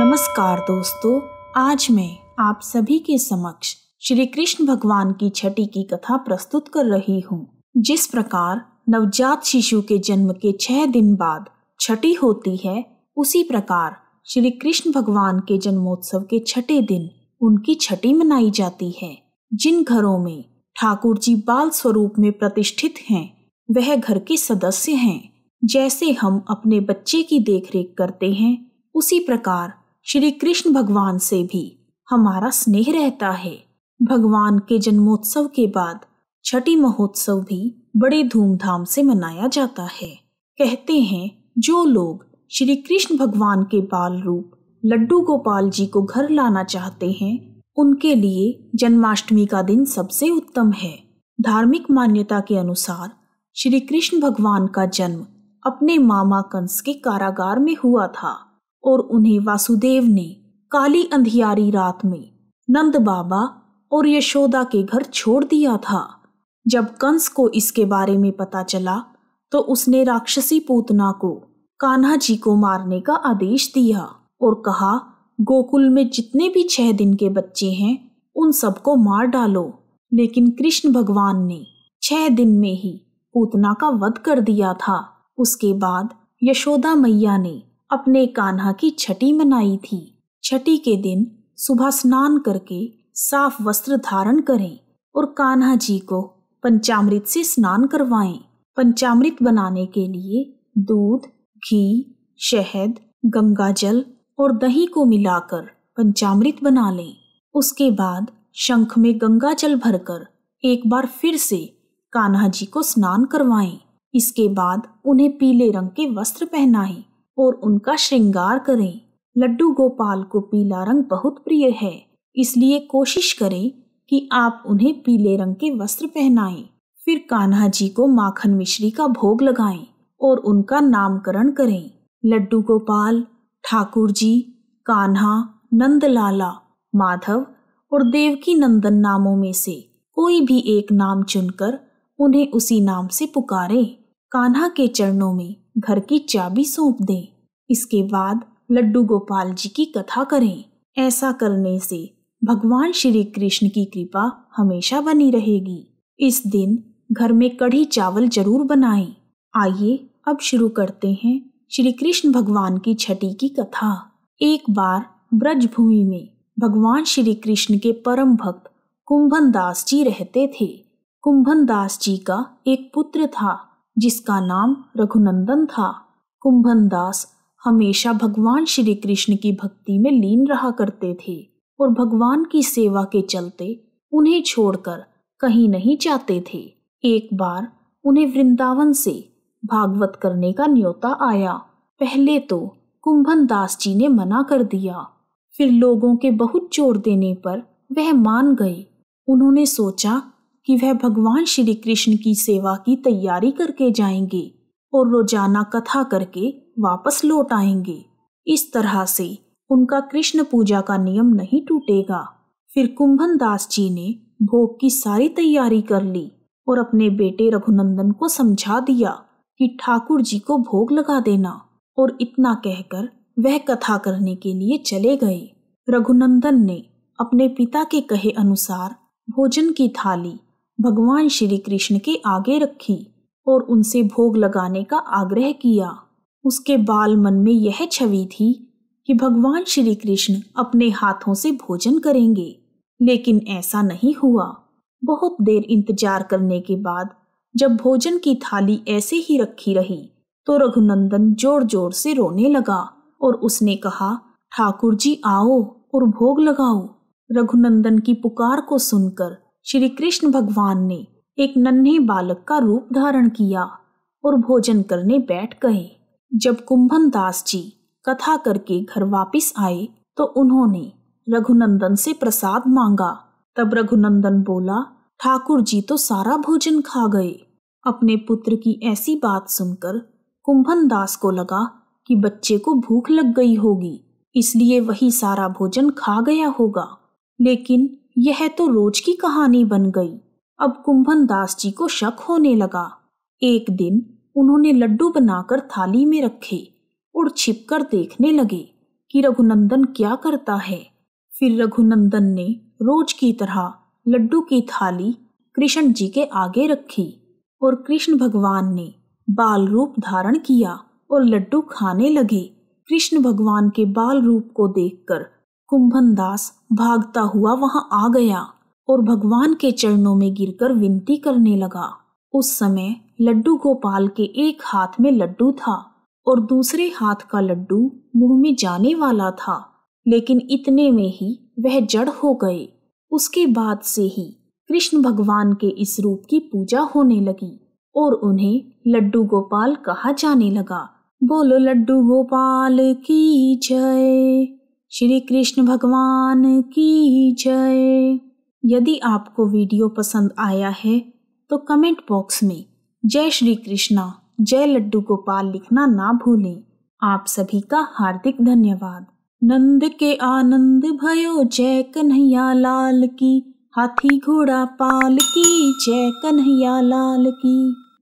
नमस्कार दोस्तों आज मैं आप सभी के समक्ष श्री कृष्ण भगवान की छठी की कथा प्रस्तुत कर रही हूँ जिस प्रकार नवजात शिशु के जन्म के छह दिन बाद छठी होती है उसी प्रकार श्री कृष्ण भगवान के जन्मोत्सव के छठे दिन उनकी छठी मनाई जाती है जिन घरों में ठाकुर जी बाल स्वरूप में प्रतिष्ठित हैं वह घर के सदस्य हैं जैसे हम अपने बच्चे की देखरेख करते हैं उसी प्रकार श्री कृष्ण भगवान से भी हमारा स्नेह रहता है भगवान के जन्मोत्सव के बाद छठी महोत्सव भी बड़े धूमधाम से मनाया जाता है कहते हैं जो लोग श्री कृष्ण भगवान के बाल रूप लड्डू गोपाल जी को घर लाना चाहते हैं उनके लिए जन्माष्टमी का दिन सबसे उत्तम है धार्मिक मान्यता के अनुसार श्री कृष्ण भगवान का जन्म अपने मामा कंस के कारागार में हुआ था और उन्हें वासुदेव ने काली अंधियारी रात में नंद बाबा और यशोदा के घर छोड़ दिया था जब कंस को इसके बारे में पता चला तो उसने राक्षसी पूतना को कान्हा जी को मारने का आदेश दिया और कहा गोकुल में जितने भी छह दिन के बच्चे हैं उन सबको मार डालो लेकिन कृष्ण भगवान ने छह दिन में ही पूतना का वध कर दिया था उसके बाद यशोदा मैया ने अपने कान्हा की छठी मनाई थी छठी के दिन सुबह स्नान करके साफ वस्त्र धारण करें और कान्हा जी को पंचामृत से स्नान करवाएं। पंचामृत बनाने के लिए दूध घी शहद गंगा जल और दही को मिलाकर पंचामृत बना लें उसके बाद शंख में गंगा जल भरकर एक बार फिर से कान्हा जी को स्नान करवाएं। इसके बाद उन्हें पीले रंग के वस्त्र पहनाएं और उनका श्रृंगार करें लड्डू गोपाल को पीला रंग बहुत प्रिय है इसलिए कोशिश करें कि आप उन्हें पीले रंग के वस्त्र पहनाएं फिर कान्हा जी को माखन मिश्री का भोग लगाएं और उनका नामकरण करें लड्डू गोपाल ठाकुर जी कान्हा नंदलाला माधव और देवकी नंदन नामों में से कोई भी एक नाम चुनकर उन्हें उसी नाम से पुकारें कान्हा के चरणों में घर की चाबी सौंप दें इसके बाद लड्डू गोपाल जी की कथा करें ऐसा करने से भगवान श्री कृष्ण की कृपा हमेशा बनी रहेगी इस दिन घर में कढ़ी चावल जरूर बनाएं। आइए अब शुरू करते हैं श्री कृष्ण भगवान की छठी की कथा एक बार ब्रजभूमि में भगवान श्री कृष्ण के परम भक्त कुंभन दास जी रहते थे कुंभन दास जी का एक पुत्र था जिसका नाम रघुनंदन था कुंभन दास हमेशा भगवान श्री कृष्ण की भक्ति में लीन रहा करते थे और भगवान की सेवा के चलते उन्हें छोड़कर कहीं नहीं जाते थे एक बार उन्हें वृंदावन से भागवत करने का न्योता आया पहले तो कुंभन दास जी ने मना कर दिया फिर लोगों के बहुत जोर देने पर वह मान गए उन्होंने सोचा कि वह भगवान श्री कृष्ण की सेवा की तैयारी करके जाएंगे और रोजाना कथा करके वापस लौट आएंगे इस तरह से उनका कृष्ण पूजा का नियम नहीं टूटेगा फिर कुंभन दास जी ने भोग की सारी तैयारी कर ली और अपने बेटे रघुनंदन को समझा दिया कि ठाकुर जी को भोग लगा देना और इतना कहकर वह कथा करने के लिए चले गए रघुनंदन ने अपने पिता के कहे अनुसार भोजन की थाली भगवान श्री कृष्ण के आगे रखी और उनसे भोग लगाने का आग्रह किया उसके बाल मन में यह छवि थी कि भगवान श्री कृष्ण अपने हाथों से भोजन करेंगे लेकिन ऐसा नहीं हुआ बहुत देर इंतजार करने के बाद जब भोजन की थाली ऐसे ही रखी रही तो रघुनंदन जोर जोर से रोने लगा और उसने कहा ठाकुर जी आओ और भोग लगाओ रघुनंदन की पुकार को सुनकर श्री कृष्ण भगवान ने एक नन्हे बालक का रूप धारण किया और भोजन करने बैठ गए जब कुंभन दास जी कथा करके घर वापस आए तो उन्होंने रघुनंदन से प्रसाद मांगा तब रघुनंदन बोला ठाकुर जी तो सारा भोजन खा गए अपने पुत्र की ऐसी बात सुनकर कुंभन दास को लगा कि बच्चे को भूख लग गई होगी इसलिए वही सारा भोजन खा गया होगा लेकिन यह तो रोज की कहानी बन गई अब कुंभन दास जी को शक होने लगा एक दिन उन्होंने लड्डू बनाकर थाली में रखे और छिपकर देखने लगे कि रघुनंदन क्या करता है फिर रघुनंदन ने रोज की तरह लड्डू की थाली कृष्ण जी के आगे रखी और कृष्ण भगवान ने बाल रूप धारण किया और लड्डू खाने लगे कृष्ण भगवान के बाल रूप को देखकर कुंभन दास भागता हुआ वहां आ गया और भगवान के चरणों में गिरकर विनती करने लगा उस समय लड्डू गोपाल के एक हाथ में लड्डू था और दूसरे हाथ का लड्डू मुंह में जाने वाला था लेकिन इतने में ही वह जड़ हो गए उसके बाद से ही कृष्ण भगवान के इस रूप की पूजा होने लगी और उन्हें लड्डू गोपाल कहा जाने लगा बोलो लड्डू गोपाल की जय श्री कृष्ण भगवान की जय यदि आपको वीडियो पसंद आया है तो कमेंट बॉक्स में जय श्री कृष्णा जय लड्डू गोपाल लिखना ना भूलें आप सभी का हार्दिक धन्यवाद नंद के आनंद भयो जय कन्हैया लाल की हाथी घोड़ा पाल की जय कन्हैया लाल की